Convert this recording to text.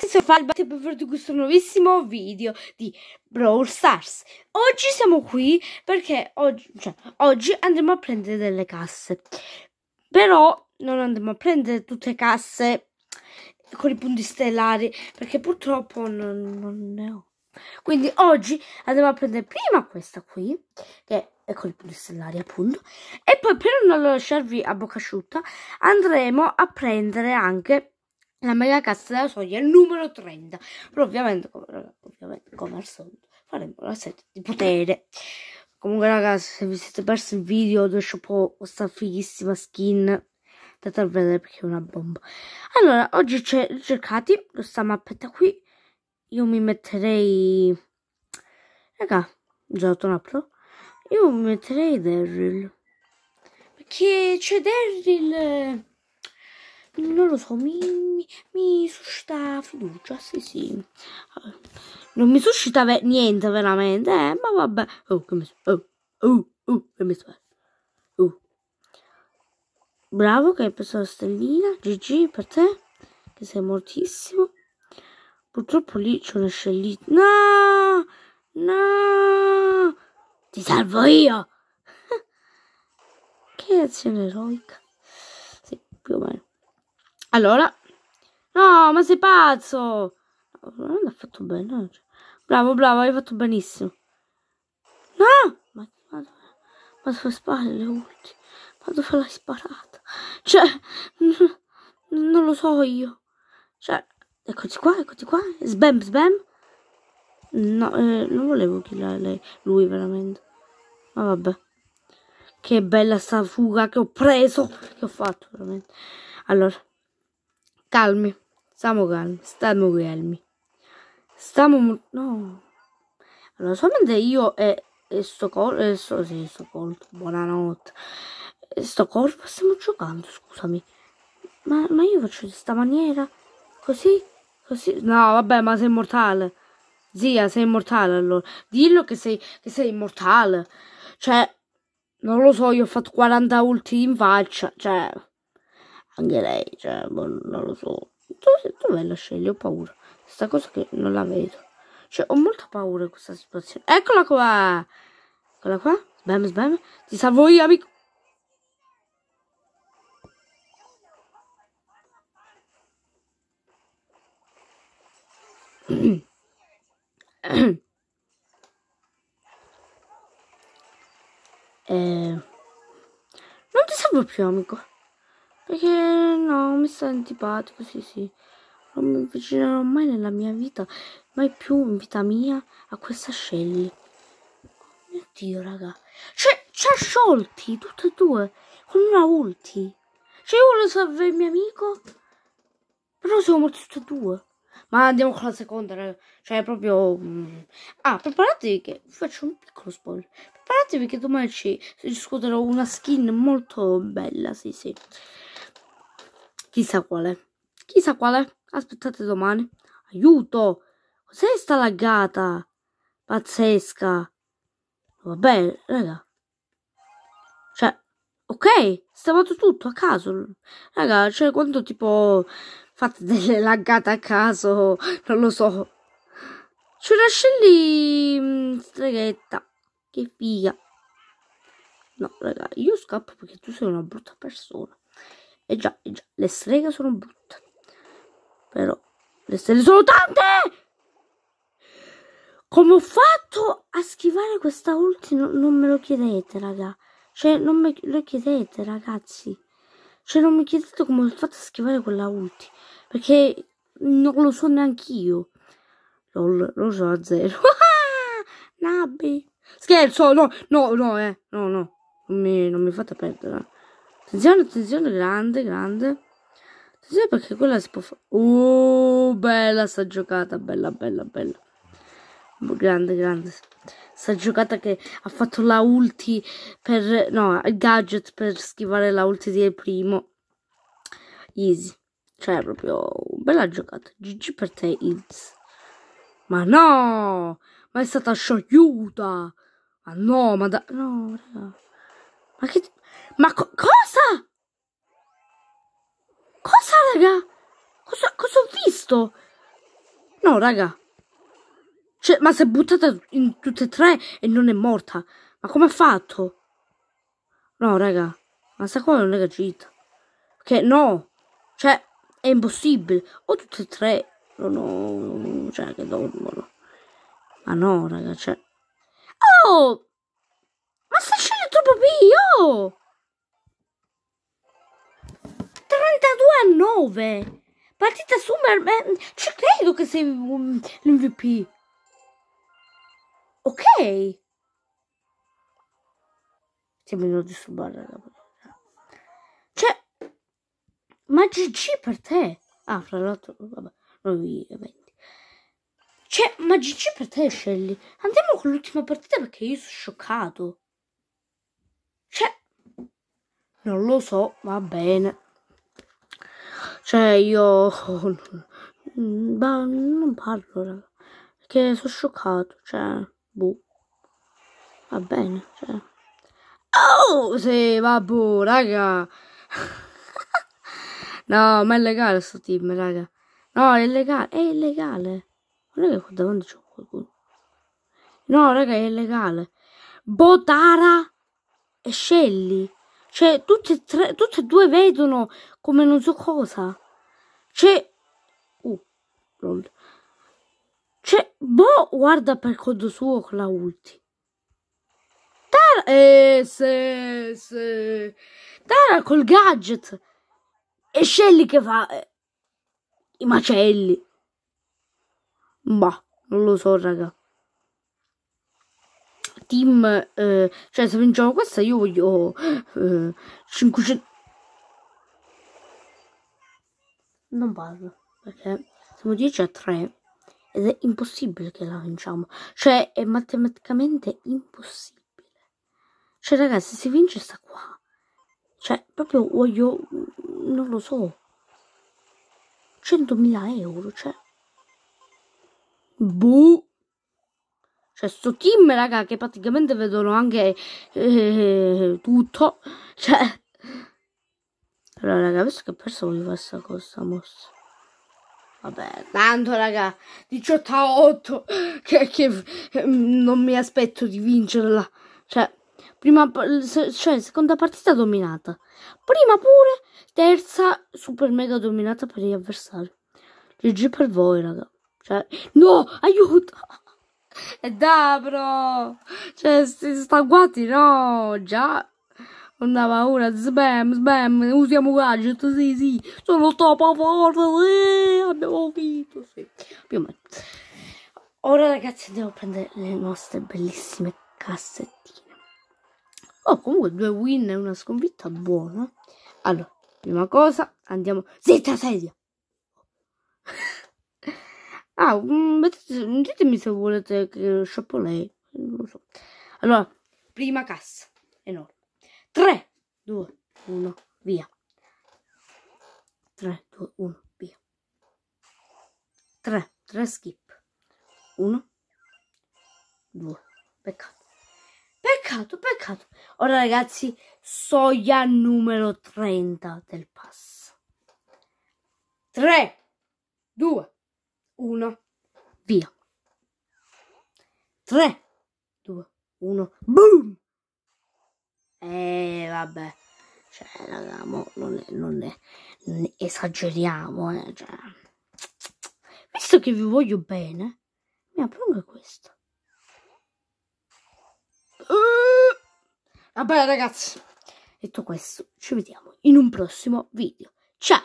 ragazzi, sono Falba e benvenuti in questo nuovissimo video di Brawl Stars. Oggi siamo qui perché oggi, cioè, oggi andremo a prendere delle casse. Però non andremo a prendere tutte le casse con i punti stellari perché purtroppo non, non ne ho. Quindi oggi andremo a prendere prima questa qui, che è con i punti stellari appunto, e poi per non lasciarvi a bocca asciutta andremo a prendere anche la mega cassa della soglia il numero 30. Però ovviamente, come, ovviamente, come al solito, faremo la sette di potere. Comunque, ragazzi, se vi siete persi il video dove ho questa fighissima skin, andate a vedere perché è una bomba. Allora, oggi c'è cercati questa mappetta qui. Io mi metterei... Raga, già la apro. Io mi metterei Daryl. Perché c'è Daryl... Eh, non lo so, mi, mi, mi suscita fiducia, sì sì. Non mi suscita ve niente veramente, eh, ma vabbè. Oh, che mi oh, oh, oh, che mi oh. Bravo che hai preso la stellina, GG per te, che sei mortissimo. Purtroppo lì c'è una scellita. No! No! Ti salvo io! che azione eroica. Allora. No, ma sei pazzo! Non ha fatto bene. Cioè. Bravo, bravo, hai fatto benissimo. No! Ma, ma, ma dove spari le ulti? Ma dove l'hai sparata? Cioè, non lo so io. Cioè, eccoti qua, eccoti qua. Sbam, sbam. No, eh, non volevo killare lui veramente. Ma vabbè. Che bella sta fuga che ho preso, che ho fatto veramente. Allora. Calmi, stiamo calmi, stiamo calmi. Stiamo... no. Allora, solamente io e, e sto colpo, e sto, sì, sto colpo, buonanotte. E sto colpo, stiamo giocando, scusami. Ma, ma io faccio di sta maniera? Così? Così? No, vabbè, ma sei immortale. Zia, sei immortale allora. Dillo che sei, che sei immortale. Cioè, non lo so, io ho fatto 40 ulti in faccia, cioè anche lei, cioè, boh, non lo so. Dove, dove la sceglie? Ho paura. Sta cosa che non la vedo. Cioè, ho molta paura di questa situazione. Eccola qua! Eccola qua. Sbam, sbam. Ti salvo io, amico. eh, non ti salvo più, amico. Perché no, mi sta antipatico, sì sì. Non mi avvicinerò mai nella mia vita, mai più in vita mia, a questa Shelly. Oh mio Dio, raga. C'è, c'è sciolti, tutti e due, con una ulti. Cioè, io volevo salvare il mio amico, però siamo morti tutti e due. Ma andiamo con la seconda, raga. Cioè, proprio... Mm. Ah, preparatevi che... Vi faccio un piccolo spoiler. Preparatevi che domani ci scuoterò una skin molto bella, sì sì. Chissà quale. Chissà quale. Aspettate domani. Aiuto! Cos'è sta laggata? Pazzesca. Vabbè, raga. Cioè, ok, stavato tutto a caso. Raga, cioè quando tipo fate delle laggate a caso, non lo so. C'è una scelli mm, streghetta. Che figa. No, raga, io scappo perché tu sei una brutta persona. E già, e già, le streghe sono brutte. Però le stelle sono tante! Come ho fatto a schivare questa ulti? Non, non me lo chiedete, raga. Cioè, non me lo chiedete, ragazzi. Cioè, non mi chiedete come ho fatto a schivare quella ulti. Perché non lo so neanche io. Lo, lo so a zero. Nabbi. Scherzo, no, no, no, eh. No, no. Non mi, non mi fate perdere. Attenzione, attenzione, grande, grande. Attenzione perché quella si può fare. Oh, bella sta giocata, bella, bella, bella. Grande, grande. Sta giocata che ha fatto la ulti per... No, il gadget per schivare la ulti del primo. Easy. Cioè, proprio... Bella giocata. GG per te, Ilz. Ma no! Ma è stata sciogliuta! Ma no, ma da... No, raga. Ma che... questo? No, raga. Cioè, ma si è buttata in tutte e tre e non è morta. Ma come ha fatto? No, raga. Ma sta qua non è gita. Che no. Cioè, è impossibile. O tutte e tre. Non ho... Cioè, che dormono. Ma no, raga, cioè... Oh! Ma sta scendendo troppo io! 32 a 9! Partita Superman. Ci credo che sei l'MVP. Ok. Sembrano disturbare la Cioè. Ma GG per te. Ah, fra l'altro, vabbè, nuovi eventi. Cioè, ma GG per te, Shelly. Andiamo con l'ultima partita perché io sono scioccato. Cioè, non lo so, va bene. Cioè io... Ma non parlo, raga. Perché sono scioccato, cioè... Boh. Va bene, cioè... Oh, sì, vabbè, raga. no, ma è legale sto team, raga. No, è illegale, è illegale. non è che qua davanti c'è qualcuno. No, raga, è illegale. Botara e scegli cioè, tutte e, tre, tutte e due vedono come non so cosa. Cioè... Uh, lol. Cioè, boh, guarda per conto suo con la ulti. Tara, eh, se, se. Tara col gadget. E Shelly che fa eh, i macelli. Bah, non lo so, raga team, eh, cioè se vinciamo questa io voglio eh, 500... Non parlo, perché siamo 10 a 3 ed è impossibile che la vinciamo, cioè è matematicamente impossibile. Cioè ragazzi, se vince sta qua, cioè proprio voglio, non lo so, 100.000 euro, cioè... Boh! Cioè, sto team, raga, che praticamente vedono anche eh, tutto. Cioè... Allora, raga, visto che ho perso, voglio fare questa cosa, mossa. Vabbè, tanto, raga, 18 a 8, che, che mm, non mi aspetto di vincerla. Cioè, prima, cioè, seconda partita dominata. Prima pure, terza, super mega dominata per gli avversari. GG per voi, raga. Cioè, no, aiuto! E da bro! Cioè, sti stagguati no! Già! Una paura, spam, spam, usiamo gadget, sì, sì, sono troppo forte, sì, abbiamo vinto, sì, più o meno. Ora ragazzi andiamo a prendere le nostre bellissime cassettine. Oh, comunque due win e una sconfitta buona. Allora, prima cosa, andiamo... Zitta sedia! Ah, mm, mettete, ditemi se volete che sciopo lei. Non so. Allora, prima cassa. Enorme. 3, 2, 1, via. 3, 2, 1, via. 3, 3 skip. 1, 2, peccato. Peccato, peccato. Ora ragazzi, soglia numero 30 del pass. 3, 2, 1. 1, via. 3, 2, 1, boom! E eh, vabbè, cioè, raga, non, è, non, è, non è, esageriamo, eh, cioè. Visto che vi voglio bene, mi apro anche questo. Uh! Vabbè, ragazzi, detto questo, ci vediamo in un prossimo video. Ciao!